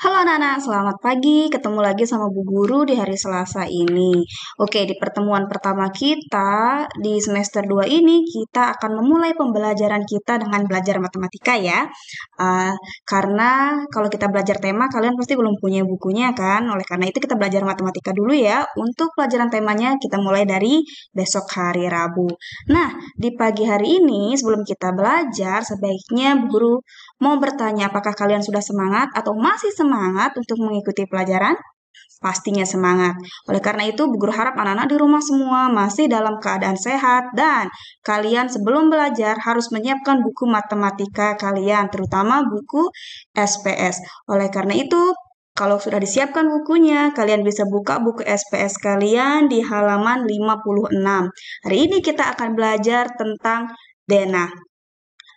Halo Nana, selamat pagi. Ketemu lagi sama Bu Guru di hari Selasa ini. Oke, di pertemuan pertama kita di semester 2 ini, kita akan memulai pembelajaran kita dengan belajar matematika ya. Uh, karena kalau kita belajar tema, kalian pasti belum punya bukunya kan. Oleh karena itu kita belajar matematika dulu ya. Untuk pelajaran temanya kita mulai dari besok hari Rabu. Nah, di pagi hari ini sebelum kita belajar, sebaiknya Bu Guru Mau bertanya apakah kalian sudah semangat atau masih semangat untuk mengikuti pelajaran? Pastinya semangat. Oleh karena itu, Bu Guru harap anak-anak di rumah semua masih dalam keadaan sehat dan kalian sebelum belajar harus menyiapkan buku matematika kalian, terutama buku SPS. Oleh karena itu, kalau sudah disiapkan bukunya, kalian bisa buka buku SPS kalian di halaman 56. Hari ini kita akan belajar tentang DNA.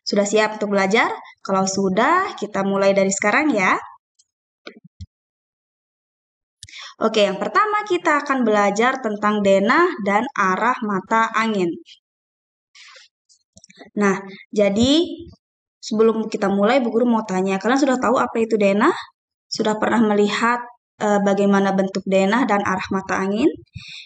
Sudah siap untuk belajar? Kalau sudah, kita mulai dari sekarang ya. Oke, yang pertama kita akan belajar tentang denah dan arah mata angin. Nah, jadi sebelum kita mulai, Bu Guru mau tanya, kalian sudah tahu apa itu denah? Sudah pernah melihat Eh, bagaimana bentuk denah dan arah mata angin.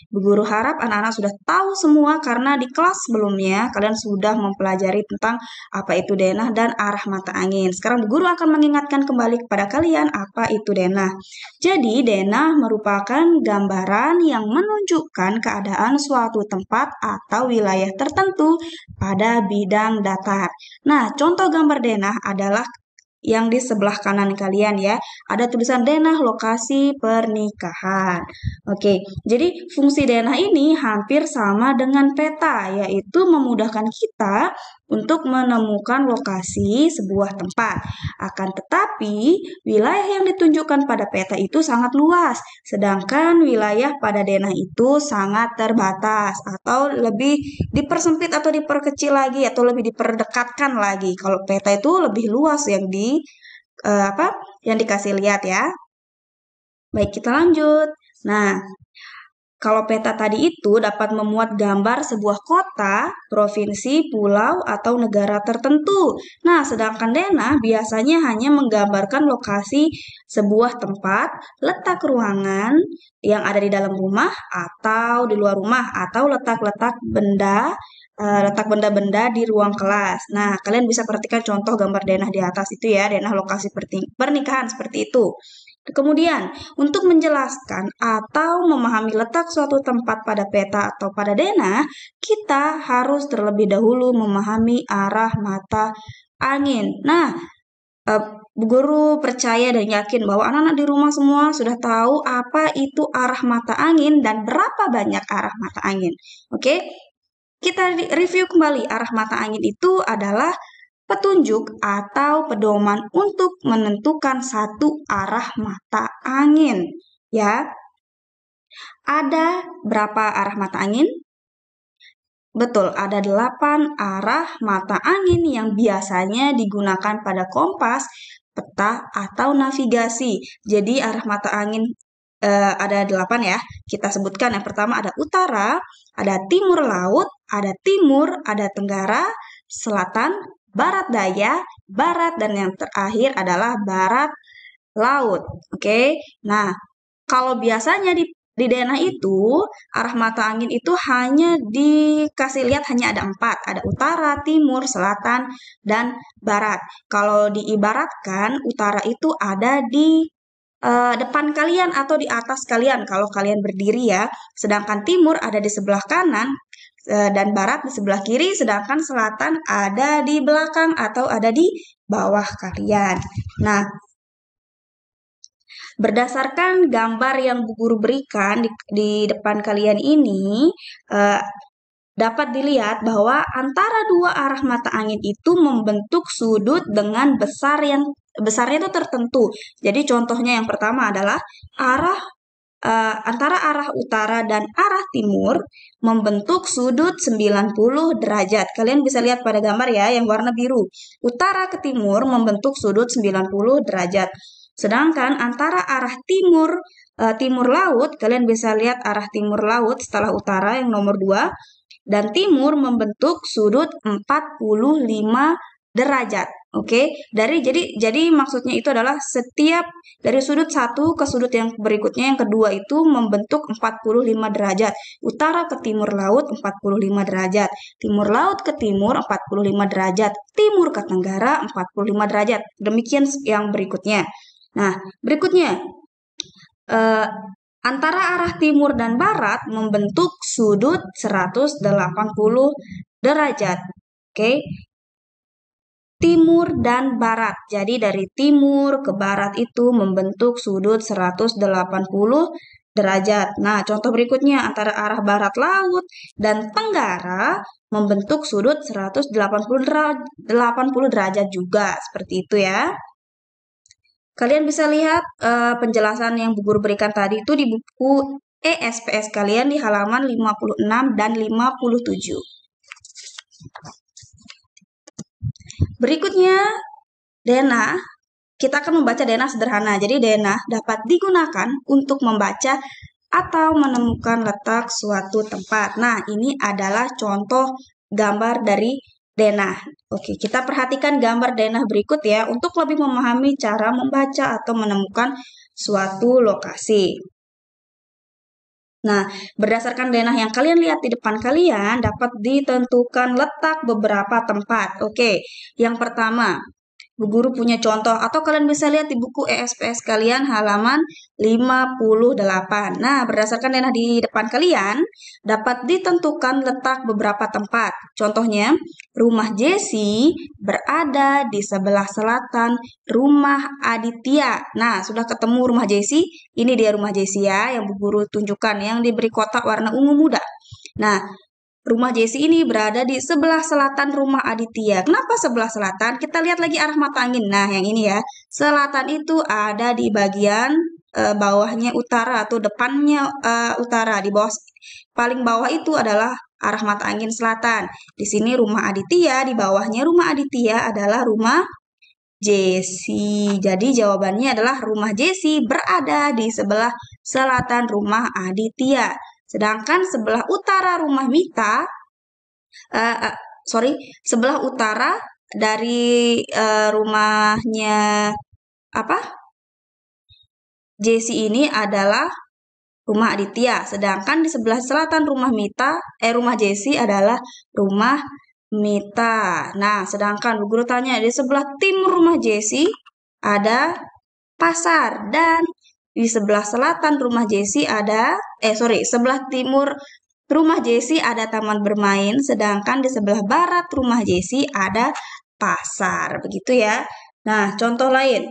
Bu guru harap anak-anak sudah tahu semua karena di kelas sebelumnya kalian sudah mempelajari tentang apa itu denah dan arah mata angin. Sekarang bu guru akan mengingatkan kembali kepada kalian apa itu denah. Jadi denah merupakan gambaran yang menunjukkan keadaan suatu tempat atau wilayah tertentu pada bidang datar. Nah, contoh gambar denah adalah yang di sebelah kanan kalian ya. Ada tulisan denah lokasi pernikahan. Oke, jadi fungsi denah ini hampir sama dengan peta, yaitu memudahkan kita untuk menemukan lokasi sebuah tempat. Akan tetapi, wilayah yang ditunjukkan pada peta itu sangat luas, sedangkan wilayah pada denah itu sangat terbatas atau lebih dipersempit atau diperkecil lagi atau lebih diperdekatkan lagi. Kalau peta itu lebih luas yang di eh, apa? yang dikasih lihat ya. Baik, kita lanjut. Nah, kalau peta tadi itu dapat memuat gambar sebuah kota, provinsi, pulau, atau negara tertentu. Nah, sedangkan denah biasanya hanya menggambarkan lokasi sebuah tempat, letak ruangan yang ada di dalam rumah atau di luar rumah, atau letak-letak benda eh, letak benda-benda di ruang kelas. Nah, kalian bisa perhatikan contoh gambar denah di atas itu ya, denah lokasi pernikahan seperti itu. Kemudian, untuk menjelaskan atau memahami letak suatu tempat pada peta atau pada denah, kita harus terlebih dahulu memahami arah mata angin. Nah, eh, guru percaya dan yakin bahwa anak-anak di rumah semua sudah tahu apa itu arah mata angin dan berapa banyak arah mata angin. Oke, kita review kembali arah mata angin itu adalah petunjuk atau pedoman untuk menentukan satu arah mata angin. Ya, ada berapa arah mata angin? Betul, ada delapan arah mata angin yang biasanya digunakan pada kompas, peta, atau navigasi. Jadi arah mata angin e, ada delapan ya. Kita sebutkan yang pertama ada utara, ada timur laut, ada timur, ada tenggara, selatan, barat daya, barat, dan yang terakhir adalah barat laut. Oke, okay? nah kalau biasanya di di daerah itu arah mata angin itu hanya dikasih lihat hanya ada empat ada utara timur selatan dan barat kalau diibaratkan utara itu ada di uh, depan kalian atau di atas kalian kalau kalian berdiri ya sedangkan timur ada di sebelah kanan Eh, dan barat di sebelah kiri, sedangkan selatan ada di belakang atau ada di bawah kalian. Nah, berdasarkan gambar yang Bu Guru berikan di, di depan kalian ini, eh, dapat dilihat bahwa antara dua arah mata angin itu membentuk sudut dengan besar yang besarnya itu tertentu. Jadi contohnya yang pertama adalah arah uh, antara arah utara dan arah timur membentuk sudut 90 derajat. Kalian bisa lihat pada gambar ya yang warna biru. Utara ke timur membentuk sudut 90 derajat. Sedangkan antara arah timur uh, timur laut, kalian bisa lihat arah timur laut setelah utara yang nomor 2 dan timur membentuk sudut 45 derajat. Oke, dari jadi jadi maksudnya itu adalah setiap dari sudut satu ke sudut yang berikutnya yang kedua itu membentuk 45 derajat. Utara ke timur laut 45 derajat, timur laut ke timur 45 derajat, timur ke tenggara 45 derajat. Demikian yang berikutnya. Nah, berikutnya uh, antara arah timur dan barat membentuk sudut 180 derajat. Oke, okay? timur dan barat. Jadi dari timur ke barat itu membentuk sudut 180 derajat. Nah, contoh berikutnya antara arah barat laut dan tenggara membentuk sudut 180 derajat, 80 derajat juga, seperti itu ya. Kalian bisa lihat uh, penjelasan yang Bu Guru berikan tadi itu di buku ESPS kalian di halaman 56 dan 57. Berikutnya, DNA. Kita akan membaca DNA sederhana. Jadi DNA dapat digunakan untuk membaca atau menemukan letak suatu tempat. Nah, ini adalah contoh gambar dari denah. Oke, kita perhatikan gambar denah berikut ya untuk lebih memahami cara membaca atau menemukan suatu lokasi. Nah, berdasarkan denah yang kalian lihat di depan kalian, dapat ditentukan letak beberapa tempat. Oke, yang pertama, Bu guru punya contoh atau kalian bisa lihat di buku ESPS kalian halaman 58. Nah, berdasarkan denah di depan kalian dapat ditentukan letak beberapa tempat. Contohnya, rumah Jesse berada di sebelah selatan rumah Aditya. Nah, sudah ketemu rumah Jesse, ini dia rumah Jesse ya yang Bu guru tunjukkan yang diberi kotak warna ungu muda. Nah, Rumah Jesse ini berada di sebelah selatan rumah Aditya. Kenapa sebelah selatan? Kita lihat lagi arah mata angin. Nah, yang ini ya. Selatan itu ada di bagian uh, bawahnya utara atau depannya uh, utara. Di bawah paling bawah itu adalah arah mata angin selatan. Di sini rumah Aditya, di bawahnya rumah Aditya adalah rumah Jesse. Jadi jawabannya adalah rumah Jesse berada di sebelah selatan rumah Aditya. Sedangkan sebelah utara rumah Mita, uh, uh, sorry, sebelah utara dari uh, rumahnya apa? Jesse ini adalah rumah Aditya, sedangkan di sebelah selatan rumah Mita, eh rumah Jesse adalah rumah Mita. Nah, sedangkan Guru tanya di sebelah timur rumah Jesse ada pasar dan di sebelah selatan rumah Jesse ada, eh sorry, sebelah timur rumah Jesse ada taman bermain, sedangkan di sebelah barat rumah Jesse ada pasar, begitu ya. Nah, contoh lain.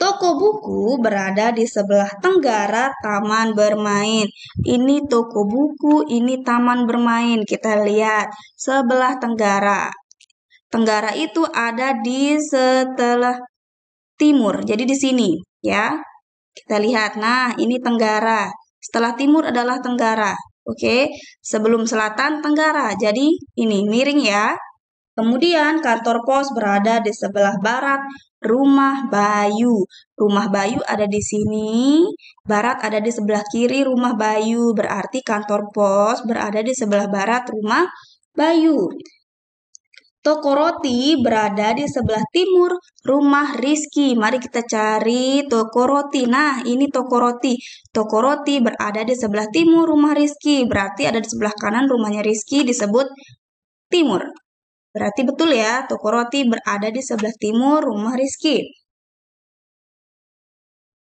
Toko buku berada di sebelah tenggara taman bermain. Ini toko buku, ini taman bermain. Kita lihat sebelah tenggara. Tenggara itu ada di setelah timur. Jadi di sini, ya. Kita lihat, nah ini tenggara. Setelah timur adalah tenggara. Oke, sebelum selatan tenggara. Jadi ini miring ya. Kemudian kantor pos berada di sebelah barat rumah Bayu. Rumah Bayu ada di sini, barat ada di sebelah kiri rumah Bayu. Berarti kantor pos berada di sebelah barat rumah Bayu. Toko roti berada di sebelah timur rumah Rizky. Mari kita cari toko roti. Nah, ini toko roti. Toko roti berada di sebelah timur rumah Rizky. Berarti ada di sebelah kanan rumahnya Rizky disebut timur. Berarti betul ya, toko roti berada di sebelah timur rumah Rizky.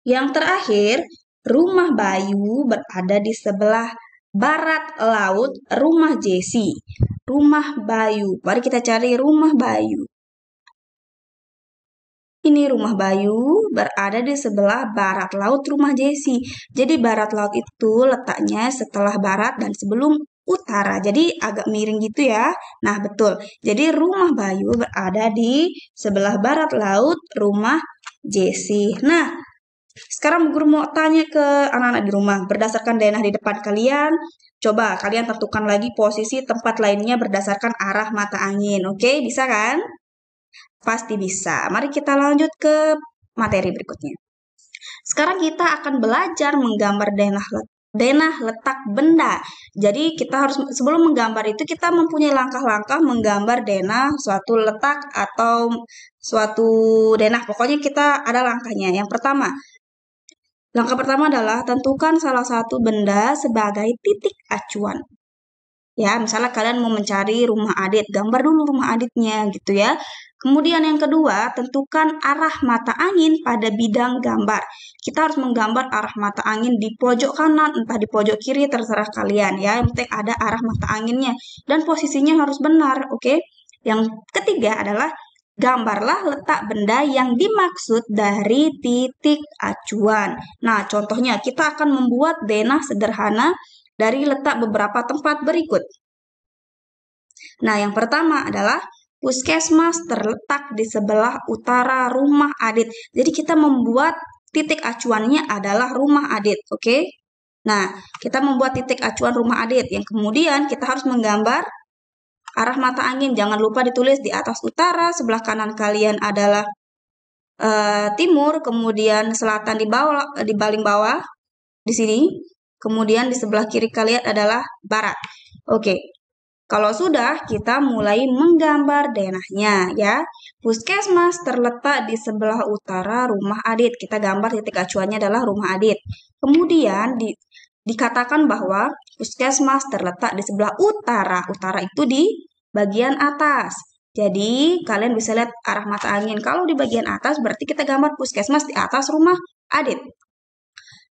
Yang terakhir, rumah Bayu berada di sebelah barat laut rumah Jesse, rumah Bayu. Mari kita cari rumah Bayu. Ini rumah Bayu berada di sebelah barat laut rumah Jesse. Jadi barat laut itu letaknya setelah barat dan sebelum utara. Jadi agak miring gitu ya. Nah, betul. Jadi rumah Bayu berada di sebelah barat laut rumah Jesse. Nah, sekarang guru mau tanya ke anak-anak di rumah, berdasarkan DNA di depan kalian, coba kalian tentukan lagi posisi tempat lainnya berdasarkan arah mata angin. Oke, bisa kan? Pasti bisa. Mari kita lanjut ke materi berikutnya. Sekarang kita akan belajar menggambar denah denah letak benda. Jadi kita harus sebelum menggambar itu kita mempunyai langkah-langkah menggambar denah suatu letak atau suatu denah. Pokoknya kita ada langkahnya. Yang pertama, Langkah pertama adalah tentukan salah satu benda sebagai titik acuan. Ya, misalnya kalian mau mencari rumah Adit, gambar dulu rumah Aditnya gitu ya. Kemudian yang kedua, tentukan arah mata angin pada bidang gambar. Kita harus menggambar arah mata angin di pojok kanan, entah di pojok kiri, terserah kalian ya. Yang penting ada arah mata anginnya dan posisinya harus benar, oke? Okay? Yang ketiga adalah gambarlah letak benda yang dimaksud dari titik acuan. Nah, contohnya kita akan membuat denah sederhana dari letak beberapa tempat berikut. Nah, yang pertama adalah puskesmas terletak di sebelah utara rumah Adit. Jadi kita membuat titik acuannya adalah rumah Adit, oke? Okay? Nah, kita membuat titik acuan rumah Adit yang kemudian kita harus menggambar Arah mata angin jangan lupa ditulis di atas utara, sebelah kanan kalian adalah e, timur, kemudian selatan di bawah di baling bawah di sini, kemudian di sebelah kiri kalian adalah barat. Oke. Kalau sudah, kita mulai menggambar denahnya ya. Puskesmas terletak di sebelah utara rumah Adit. Kita gambar titik acuannya adalah rumah Adit. Kemudian di dikatakan bahwa puskesmas terletak di sebelah utara. Utara itu di bagian atas. Jadi kalian bisa lihat arah mata angin. Kalau di bagian atas berarti kita gambar puskesmas di atas rumah Adit.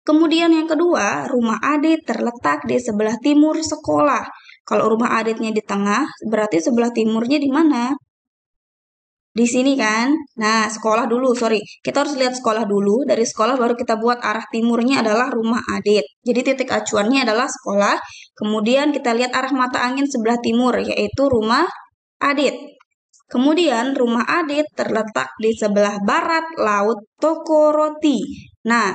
Kemudian yang kedua, rumah Adit terletak di sebelah timur sekolah. Kalau rumah Aditnya di tengah, berarti sebelah timurnya di mana? di sini kan. Nah, sekolah dulu, sorry. Kita harus lihat sekolah dulu. Dari sekolah baru kita buat arah timurnya adalah rumah Adit. Jadi titik acuannya adalah sekolah. Kemudian kita lihat arah mata angin sebelah timur, yaitu rumah Adit. Kemudian rumah Adit terletak di sebelah barat Laut toko roti, Nah,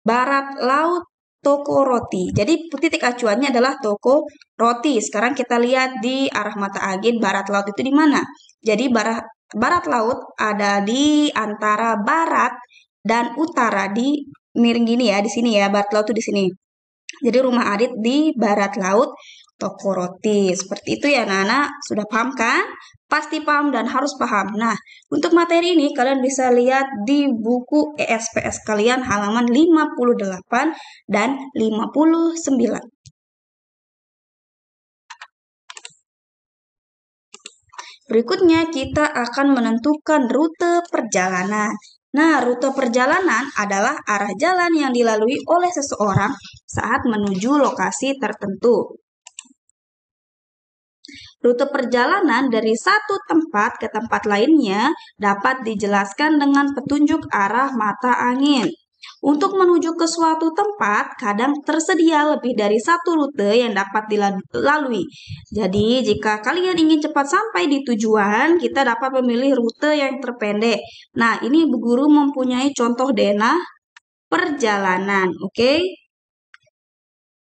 barat Laut toko roti. Jadi titik acuannya adalah toko roti. Sekarang kita lihat di arah mata angin barat laut itu di mana? Jadi barat barat laut ada di antara barat dan utara di miring gini ya di sini ya barat laut tuh di sini. Jadi rumah Adit di barat laut toko roti. Seperti itu ya Nana. sudah paham kan? Pasti paham dan harus paham. Nah, untuk materi ini kalian bisa lihat di buku ESPS kalian halaman 58 dan 59. Berikutnya kita akan menentukan rute perjalanan. Nah, rute perjalanan adalah arah jalan yang dilalui oleh seseorang saat menuju lokasi tertentu. Rute perjalanan dari satu tempat ke tempat lainnya dapat dijelaskan dengan petunjuk arah mata angin. Untuk menuju ke suatu tempat, kadang tersedia lebih dari satu rute yang dapat dilalui. Jadi, jika kalian ingin cepat sampai di tujuan, kita dapat memilih rute yang terpendek. Nah, ini Bu Guru mempunyai contoh denah perjalanan, oke? Okay?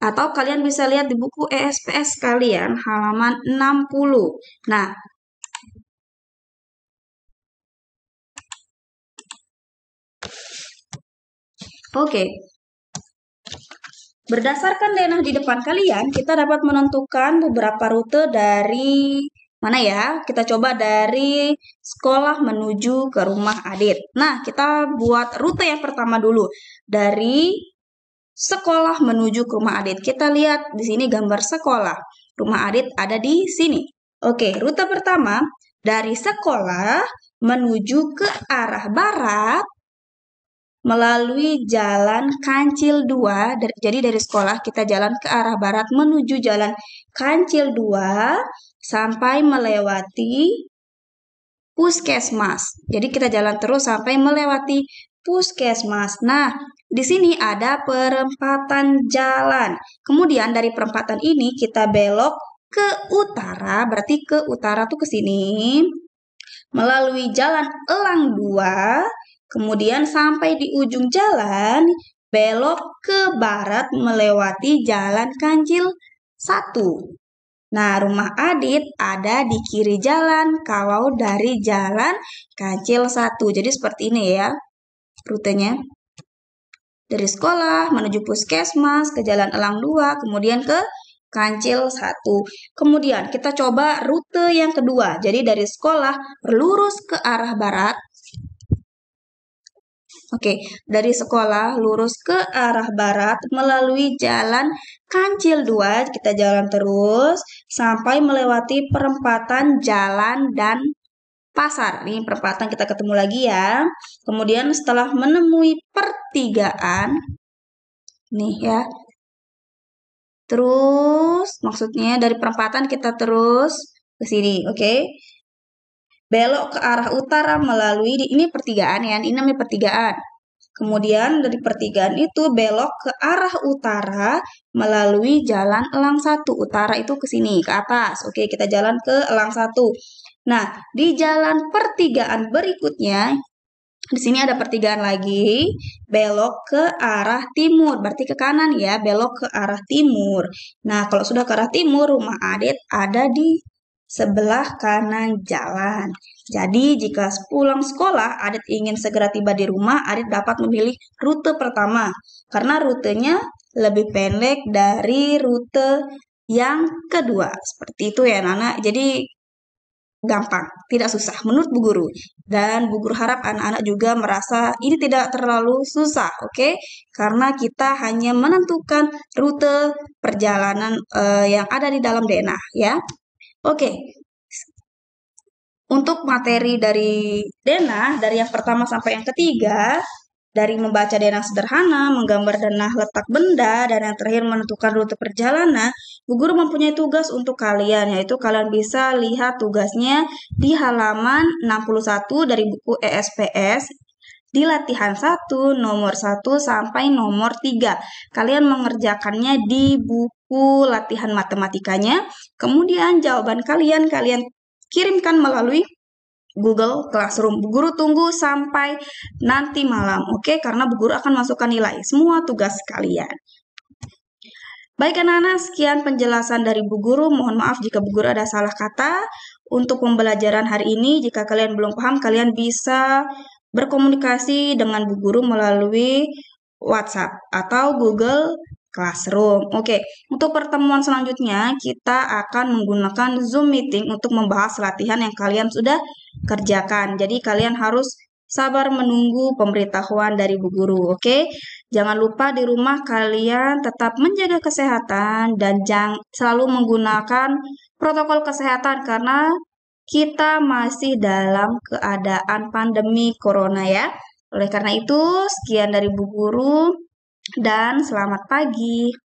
Atau kalian bisa lihat di buku ESPS kalian, halaman 60. Nah, Oke. Berdasarkan denah di depan kalian, kita dapat menentukan beberapa rute dari mana ya? Kita coba dari sekolah menuju ke rumah Adit. Nah, kita buat rute yang pertama dulu dari sekolah menuju ke rumah Adit. Kita lihat di sini gambar sekolah. Rumah Adit ada di sini. Oke, rute pertama dari sekolah menuju ke arah barat melalui jalan Kancil 2. jadi dari sekolah kita jalan ke arah barat menuju jalan Kancil 2 sampai melewati puskesmas. Jadi kita jalan terus sampai melewati puskesmas. Nah, di sini ada perempatan jalan. Kemudian dari perempatan ini kita belok ke utara, berarti ke utara tuh ke sini melalui jalan Elang 2 Kemudian sampai di ujung jalan, belok ke barat melewati jalan Kancil 1. Nah, rumah Adit ada di kiri jalan kalau dari jalan Kancil 1. Jadi seperti ini ya rutenya. Dari sekolah menuju puskesmas ke jalan Elang 2, kemudian ke Kancil 1. Kemudian kita coba rute yang kedua. Jadi dari sekolah lurus ke arah barat, Oke, dari sekolah lurus ke arah barat melalui jalan Kancil 2, kita jalan terus sampai melewati perempatan jalan dan pasar. Ini perempatan kita ketemu lagi ya. Kemudian setelah menemui pertigaan, nih ya, Terus, maksudnya dari perempatan kita terus ke sini, oke? Okay? belok ke arah utara melalui ini pertigaan ya, ini namanya pertigaan. Kemudian dari pertigaan itu belok ke arah utara melalui jalan Elang 1. Utara itu ke sini, ke atas. Oke, kita jalan ke Elang 1. Nah, di jalan pertigaan berikutnya di sini ada pertigaan lagi, belok ke arah timur, berarti ke kanan ya, belok ke arah timur. Nah, kalau sudah ke arah timur, rumah Adit ada di sebelah kanan jalan. Jadi, jika pulang sekolah, Adit ingin segera tiba di rumah, Adit dapat memilih rute pertama karena rutenya lebih pendek dari rute yang kedua. Seperti itu ya, Nana. Jadi, gampang, tidak susah menurut Bu Guru. Dan Bu Guru harap anak-anak juga merasa ini tidak terlalu susah, oke? Okay? Karena kita hanya menentukan rute perjalanan uh, yang ada di dalam denah, ya. Oke. Untuk materi dari denah dari yang pertama sampai yang ketiga dari membaca denah sederhana, menggambar denah letak benda, dan yang terakhir menentukan rute perjalanan, Bu Guru mempunyai tugas untuk kalian, yaitu kalian bisa lihat tugasnya di halaman 61 dari buku ESPS di latihan 1, nomor 1 sampai nomor 3. Kalian mengerjakannya di buku buku latihan matematikanya. Kemudian jawaban kalian kalian kirimkan melalui Google Classroom. Bu Guru tunggu sampai nanti malam, oke? Karena Bu Guru akan masukkan nilai semua tugas kalian. Baik anak-anak, sekian penjelasan dari Bu Guru. Mohon maaf jika Bu Guru ada salah kata. Untuk pembelajaran hari ini, jika kalian belum paham, kalian bisa berkomunikasi dengan Bu Guru melalui WhatsApp atau Google Classroom. Oke, untuk pertemuan selanjutnya kita akan menggunakan Zoom meeting untuk membahas latihan yang kalian sudah kerjakan. Jadi kalian harus sabar menunggu pemberitahuan dari bu guru, oke? Jangan lupa di rumah kalian tetap menjaga kesehatan dan jangan selalu menggunakan protokol kesehatan karena kita masih dalam keadaan pandemi corona ya. Oleh karena itu, sekian dari Bu Guru dan selamat pagi.